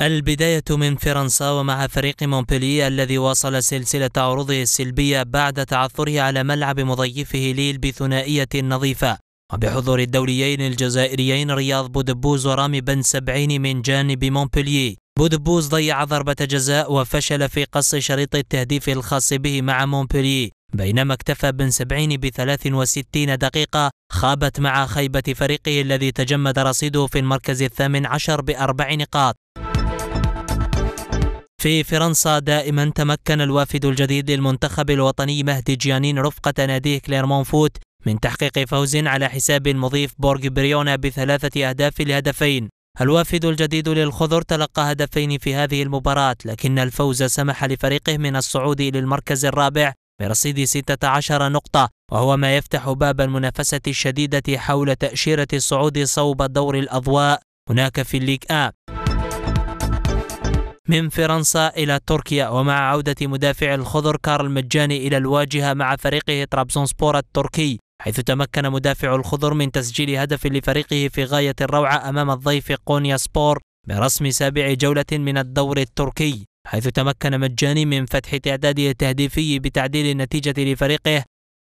البداية من فرنسا ومع فريق مونبلي الذي واصل سلسلة عروضه السلبية بعد تعثره على ملعب مضيفه ليل بثنائية نظيفة وبحضور الدوليين الجزائريين رياض بودبوز ورامي بن سبعين من جانب مونبلي بودبوز ضيع ضربة جزاء وفشل في قص شريط التهديف الخاص به مع مونبلي بينما اكتفى بن سبعين بثلاث وستين دقيقة خابت مع خيبة فريقه الذي تجمد رصيده في المركز الثامن عشر بأربع نقاط في فرنسا دائما تمكن الوافد الجديد للمنتخب الوطني مهدي جيانين رفقة ناديه كليرمون فوت من تحقيق فوز على حساب المضيف بورغ بريونا بثلاثة أهداف لهدفين الوافد الجديد للخضر تلقى هدفين في هذه المباراة لكن الفوز سمح لفريقه من الصعود إلى المركز الرابع برصيد 16 نقطة وهو ما يفتح باب المنافسة الشديدة حول تأشيرة الصعود صوب دور الأضواء هناك في الليك آ من فرنسا إلى تركيا ومع عودة مدافع الخضر كارل مجاني إلى الواجهة مع فريقه طرابزونسبور التركي حيث تمكن مدافع الخضر من تسجيل هدف لفريقه في غاية الروعة أمام الضيف قونيا سبور برسم سابع جولة من الدور التركي حيث تمكن مجاني من فتح تعداده التهديفي بتعديل النتيجة لفريقه